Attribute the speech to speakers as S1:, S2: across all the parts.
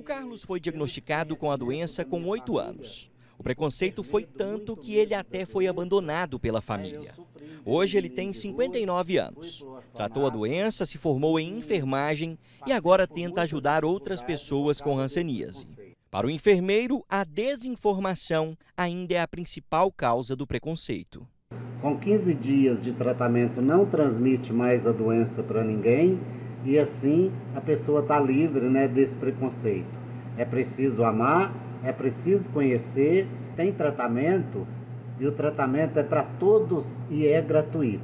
S1: O Carlos foi diagnosticado com a doença com oito anos. O preconceito foi tanto que ele até foi abandonado pela família. Hoje ele tem 59 anos. Tratou a doença, se formou em enfermagem e agora tenta ajudar outras pessoas com ranceníase. Para o enfermeiro, a desinformação ainda é a principal causa do preconceito.
S2: Com 15 dias de tratamento, não transmite mais a doença para ninguém e assim a pessoa está livre né, desse preconceito. É preciso amar, é preciso conhecer, tem tratamento e o tratamento é para todos e é gratuito.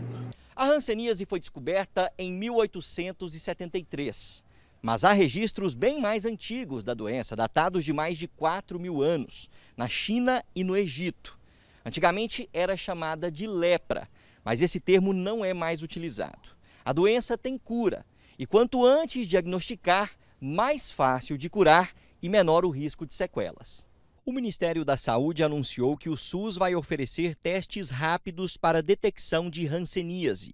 S1: A hanseníase foi descoberta em 1873, mas há registros bem mais antigos da doença, datados de mais de 4 mil anos, na China e no Egito. Antigamente era chamada de lepra, mas esse termo não é mais utilizado. A doença tem cura e quanto antes diagnosticar, mais fácil de curar e menor o risco de sequelas. O Ministério da Saúde anunciou que o SUS vai oferecer testes rápidos para detecção de ranceníase.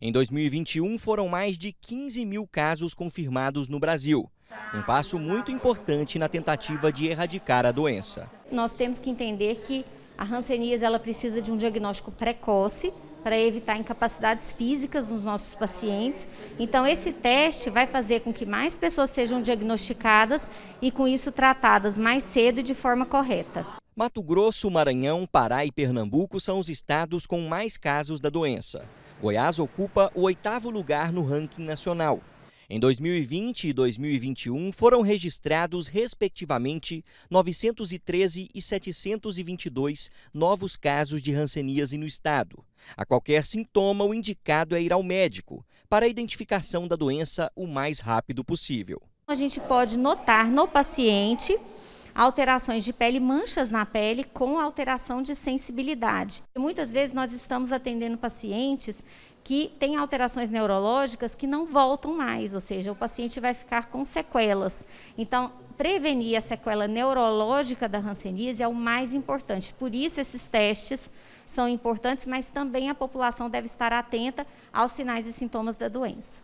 S1: Em 2021, foram mais de 15 mil casos confirmados no Brasil. Um passo muito importante na tentativa de erradicar a doença.
S3: Nós temos que entender que a hanseníase ela precisa de um diagnóstico precoce para evitar incapacidades físicas nos nossos pacientes. Então, esse teste vai fazer com que mais pessoas sejam diagnosticadas e, com isso, tratadas mais cedo e de forma correta.
S1: Mato Grosso, Maranhão, Pará e Pernambuco são os estados com mais casos da doença. Goiás ocupa o oitavo lugar no ranking nacional. Em 2020 e 2021 foram registrados, respectivamente, 913 e 722 novos casos de ranceníase no estado. A qualquer sintoma, o indicado é ir ao médico para a identificação da doença o mais rápido possível.
S3: A gente pode notar no paciente alterações de pele, manchas na pele com alteração de sensibilidade. E muitas vezes nós estamos atendendo pacientes que têm alterações neurológicas que não voltam mais, ou seja, o paciente vai ficar com sequelas. Então, prevenir a sequela neurológica da hanseníase é o mais importante. Por isso esses testes são importantes, mas também a população deve estar atenta aos sinais e sintomas da doença.